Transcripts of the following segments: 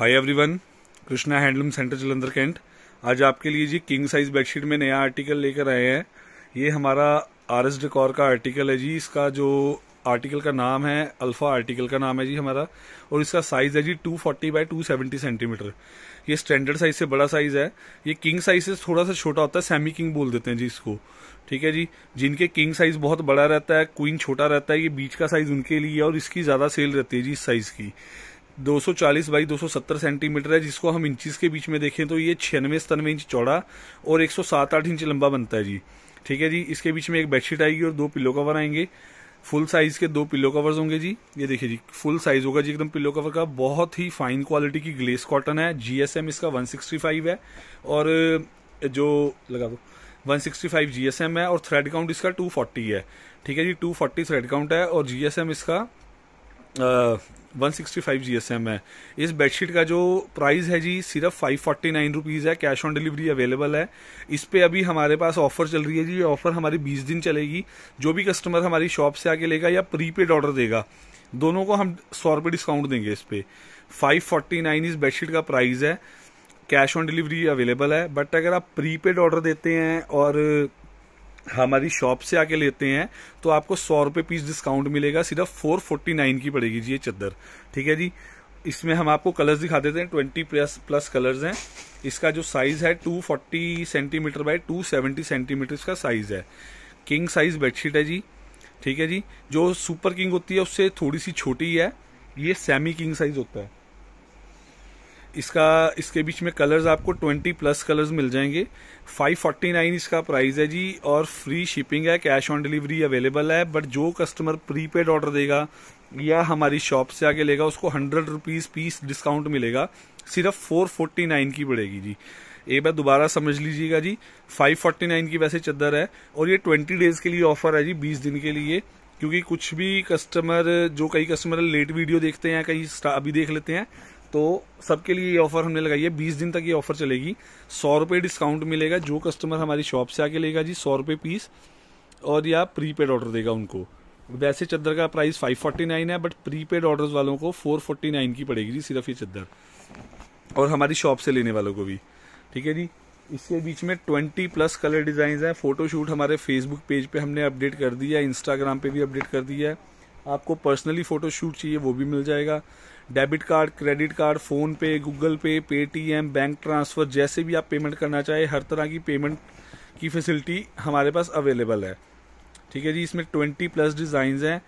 हाय everyone Krishna Handloom Centre Jalandhar Cantt आज आपके लिए जी किंग साइज बेडशीट में नया आर्टिकल लेकर आए हैं ये हमारा आर एस डिकॉर का आर्टिकल है जी इसका जो आर्टिकल का नाम है अल्फा आर्टिकल का नाम है जी हमारा और इसका साइज है जी 240 फोर्टी बाई टू सेंटीमीटर ये स्टैंडर्ड साइज से बड़ा साइज है ये किंग साइज से थोड़ा सा छोटा होता है सेमी किंग बोल देते हैं जी इसको ठीक है जी जिनके किंग साइज बहुत बड़ा रहता है क्वीन छोटा रहता है ये बीच का साइज उनके लिए और इसकी ज्यादा सेल रहती है जी इस साइज की 240 बाई 270 सेंटीमीटर है जिसको हम इंचज के बीच में देखें तो ये छियानवे सतानवे इंच चौड़ा और एक सौ सात आठ इंच लंबा बनता है जी ठीक है जी इसके बीच में एक बेडशीट आएगी और दो पिलो कवर आएंगे फुल साइज के दो पिलो कवर्स होंगे जी ये देखिए जी फुल साइज होगा जी एकदम पिलो कवर का बहुत ही फाइन क्वालिटी की ग्लेस कॉटन है जीएसएम इसका 165 है और जो लगा दो 165 जीएसएम है और थ्रेड काउंट इसका 240 है ठीक है जी 240 थ्रेड काउंट है और जीएसएम इसका one sixty five G S M है इस बेडशीट का जो प्राइस है जी सिर्फ फाइव फोर्टी नाइन रुपीज़ है कैश ऑन डिलीवरी अवेलेबल है इस पर अभी हमारे पास ऑफर चल रही है जी ऑफर हमारी बीस दिन चलेगी जो भी कस्टमर हमारी शॉप से आके लेगा या प्रीपेड ऑर्डर देगा दोनों को हम सौ रुपये डिस्काउंट देंगे इस पर फाइव फोर्टी नाइन इस बेडशीट का प्राइस है कैश ऑन डिलीवरी अवेलेबल है बट अगर आप प्रीपेड ऑर्डर देते हैं और हमारी शॉप से आके लेते हैं तो आपको सौ रुपये पीस डिस्काउंट मिलेगा सिर्फ फोर फोर्टी नाइन की पड़ेगी जी ये चद्दर ठीक है जी इसमें हम आपको कलर्स दिखा देते हैं ट्वेंटी प्लस प्लस कलर्स हैं इसका जो साइज़ है two forty centimetre by two seventy centimetre इसका साइज़ है किंग साइज़ बेडशीट है जी ठीक है जी जो सुपर किंग होती है उससे थोड़ी सी छोटी है ये सेमी किंग साइज़ होता है इसका इसके बीच में कलर्स आपको 20 प्लस कलर्स मिल जाएंगे 549 इसका प्राइस है जी और फ्री शिपिंग है कैश ऑन डिलीवरी अवेलेबल है बट जो कस्टमर प्रीपेड ऑर्डर देगा या हमारी शॉप से आके लेगा उसको हंड्रेड रुपीज़ पीस डिस्काउंट मिलेगा सिर्फ फोर फोर्टी नाइन की पड़ेगी जी एक बार दोबारा समझ लीजिएगा जी फाइव फोर्टी नाइन की वैसे चद्दर है और ये ट्वेंटी डेज के लिए ऑफर है जी बीस दिन के लिए क्योंकि कुछ भी कस्टमर जो कई कस्टमर लेट वीडियो देखते हैं कई अभी देख लेते हैं तो सबके लिए ये ऑफर हमने लगाई है बीस दिन तक ये ऑफर चलेगी सौ रुपये डिस्काउंट मिलेगा जो कस्टमर हमारी शॉप से आके लेगा जी सौ रुपये पीस और या प्रीपेड ऑर्डर देगा उनको वैसे चादर का प्राइस फाइव फोर्टी नाइन है बट प्रीपेड ऑर्डर्स वालों को फोर फोर्टी नाइन की पड़ेगी जी सिर्फ ये चादर और हमारी शॉप से लेने वालों को भी ठीक है जी इसके बीच में ट्वेंटी प्लस कलर डिज़ाइन हैं फ़ोटोशूट हमारे फेसबुक पेज पे हमने अपडेट कर दिया है इंस्टाग्राम पे भी अपडेट कर दिया है आपको पर्सनली फोटोशूट चाहिए वो भी मिल जाएगा debit card credit card PhonePe Google Pay Paytm bank transfer जैसे भी आप पेमेंट करना चाहे हर तरह की पेमेंट की फैसिलिटी हमारे पास अवेलेबल है ठीक है जी इसमें ट्वेंटी प्लस डिजाइन है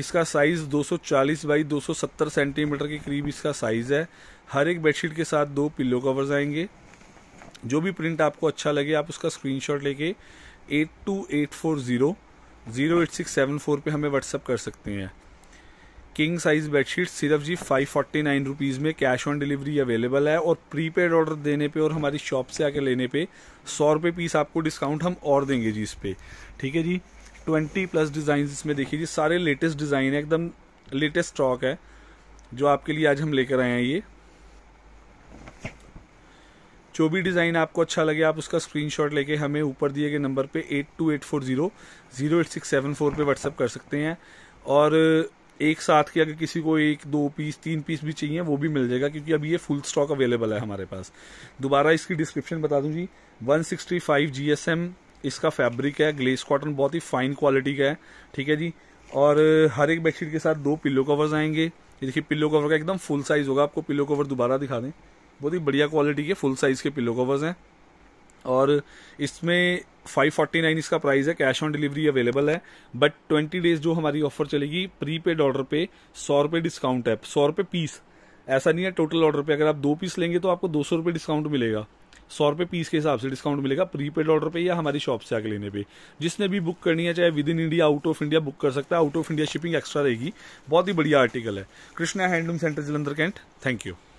इसका साइज़ 240 बाई दो सेंटीमीटर के करीब इसका साइज़ है हर एक बेडशीट के साथ दो पिल्लो कवर्स आएंगे जो भी प्रिंट आपको अच्छा लगे आप उसका स्क्रीनशॉट लेके eight two eight four zero zero eight six seven four पर हमें व्हाट्सअप कर सकते हैं किंग साइज बेडशीट सिर्फ जी फाइव फोर्टी नाइन रुपीज़ में कैश ऑन डिलीवरी अवेलेबल है और प्रीपेड ऑर्डर देने पे और हमारी शॉप से आके लेने पे सौ रुपये पीस आपको डिस्काउंट हम और देंगे जी इस पर ठीक है जी ट्वेंटी प्लस डिज़ाइन इसमें देखिए जी सारे लेटेस्ट डिज़ाइन है एकदम लेटेस्ट स्टॉक है जो आपके लिए आज हम लेकर आए हैं ये जो भी डिज़ाइन आपको अच्छा लगे आप उसका स्क्रीनशॉट लेके हमें ऊपर दिए गए नंबर पे eight two eight four zero zero eight six seven four पर व्हाट्सअप कर सकते हैं और एक साथ के अगर किसी को एक दो पीस तीन पीस भी चाहिए वो भी मिल जाएगा क्योंकि अभी ये फुल स्टॉक अवेलेबल है हमारे पास दोबारा इसकी डिस्क्रिप्शन बता दूँ जी one sixty five G S M इसका फैब्रिक है ग्लेस कॉटन बहुत ही फाइन क्वालिटी का है ठीक है जी और हर एक बेडशीट के साथ दो पिल्लो कवर्स आएंगे देखिए पिल्लो कवर का एकदम फुल साइज होगा आपको पिल्लो कवर दोबारा दिखा दें बहुत ही बढ़िया क्वालिटी के फुल साइज़ के पिलो कवर्स हैं और इसमें 549 इसका प्राइस है कैश ऑन डिलीवरी अवेलेबल है बट 20 डेज जो हमारी ऑफर चलेगी प्री पेड ऑर्डर पे सौ रुपये डिस्काउंट है सौ रुपये पीस ऐसा नहीं है टोटल ऑर्डर पे अगर आप दो पीस लेंगे तो आपको दो सौ रुपये डिस्काउंट मिलेगा सौ रुपये पीस के हिसाब से डिस्काउंट मिलेगा प्री पेड ऑर्डर पे या हमारी शॉप से आके लेने पे जिसने भी बुक करनी है चाहे within India out of India book कर सकता है out of India shipping extra रहेगी बहुत ही बढ़िया आर्टिकल है Krishna Handloom Centre Jalandhar Cantt thank you